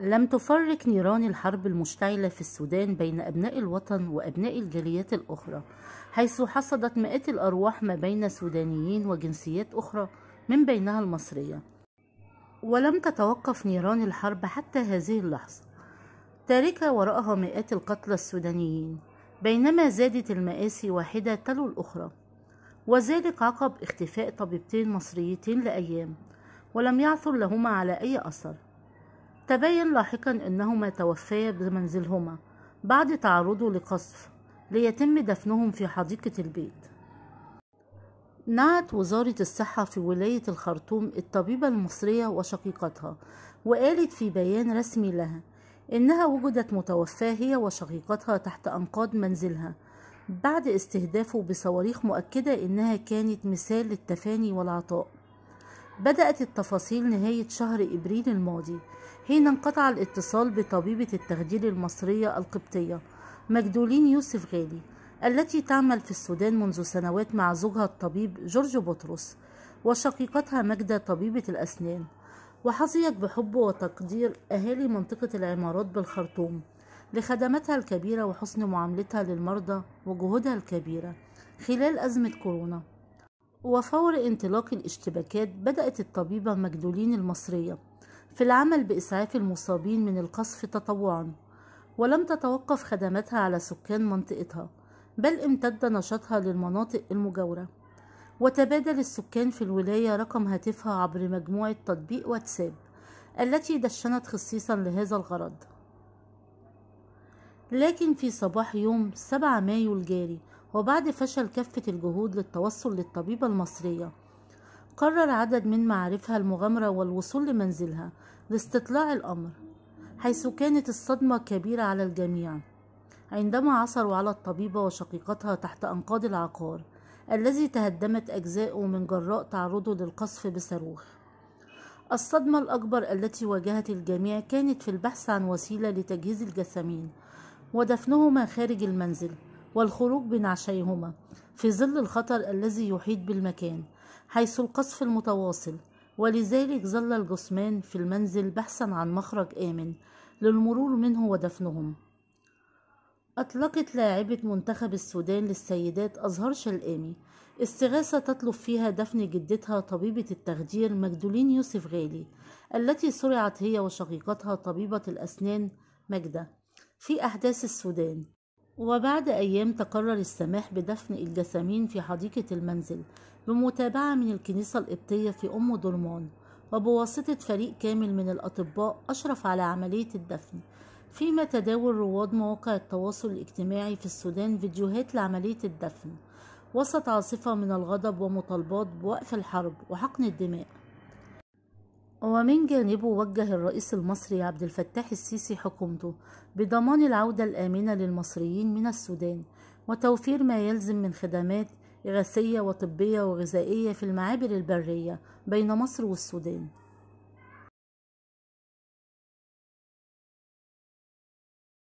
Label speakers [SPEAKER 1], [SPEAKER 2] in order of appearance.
[SPEAKER 1] لم تفرق نيران الحرب المشتعلة في السودان بين أبناء الوطن وأبناء الجاليات الأخرى حيث حصدت مئات الأرواح ما بين سودانيين وجنسيات أخرى من بينها المصرية ولم تتوقف نيران الحرب حتى هذه اللحظة تاركة وراءها مئات القتلى السودانيين بينما زادت المآسي واحدة تلو الأخرى وذلك عقب اختفاء طبيبتين مصريتين لأيام ولم يعثر لهما على أي أثر تبين لاحقا أنهما توفيا بمنزلهما بعد تعرضه لقصف ليتم دفنهم في حديقة البيت نعت وزارة الصحة في ولاية الخرطوم الطبيبة المصرية وشقيقتها وقالت في بيان رسمي لها إنها وجدت متوفاة هي وشقيقتها تحت أنقاض منزلها بعد استهدافه بصواريخ مؤكدة إنها كانت مثال للتفاني والعطاء بدأت التفاصيل نهاية شهر إبريل الماضي حين انقطع الاتصال بطبيبة التخدير المصرية القبطية مجدولين يوسف غالي التي تعمل في السودان منذ سنوات مع زوجها الطبيب جورج بطرس وشقيقتها ماجدة طبيبة الأسنان وحظيت بحب وتقدير أهالي منطقة العمارات بالخرطوم لخدماتها الكبيرة وحسن معاملتها للمرضى وجهودها الكبيرة خلال أزمة كورونا وفور انطلاق الاشتباكات بدأت الطبيبة مجدولين المصرية في العمل بإسعاف المصابين من القصف تطوعا ولم تتوقف خدماتها على سكان منطقتها بل امتد نشاطها للمناطق المجاورة وتبادل السكان في الولاية رقم هاتفها عبر مجموعة تطبيق واتساب التي دشنت خصيصا لهذا الغرض لكن في صباح يوم 7 مايو الجاري وبعد فشل كافة الجهود للتوصل للطبيبة المصرية قرر عدد من معارفها المغامرة والوصول لمنزلها لاستطلاع الأمر حيث كانت الصدمة كبيرة على الجميع عندما عثروا على الطبيبة وشقيقتها تحت أنقاض العقار الذي تهدمت أجزاؤه من جراء تعرضه للقصف بصاروخ الصدمة الأكبر التي واجهت الجميع كانت في البحث عن وسيلة لتجهيز الجثمين ودفنهما خارج المنزل والخروج بنعشيهما في ظل الخطر الذي يحيط بالمكان حيث القصف المتواصل ولذلك ظل الجثمان في المنزل بحثا عن مخرج آمن للمرور منه ودفنهم أطلقت لاعبة منتخب السودان للسيدات أزهر شلقامي استغاثة تطلب فيها دفن جدتها طبيبة التخدير مجدولين يوسف غالي التي سرعت هي وشقيقتها طبيبة الأسنان مجدة في أحداث السودان وبعد أيام تقرر السماح بدفن الجسامين في حديقة المنزل بمتابعة من الكنيسة القبطية في أم درمان وبواسطة فريق كامل من الأطباء أشرف على عملية الدفن فيما تداول رواد مواقع التواصل الاجتماعي في السودان فيديوهات لعملية الدفن وسط عاصفة من الغضب ومطالبات بوقف الحرب وحقن الدماء ومن جانبه وجه الرئيس المصري عبد الفتاح السيسي حكومته بضمان العودة الآمنة للمصريين من السودان وتوفير ما يلزم من خدمات إغاثية وطبية وغذائية في المعابر البرية بين مصر والسودان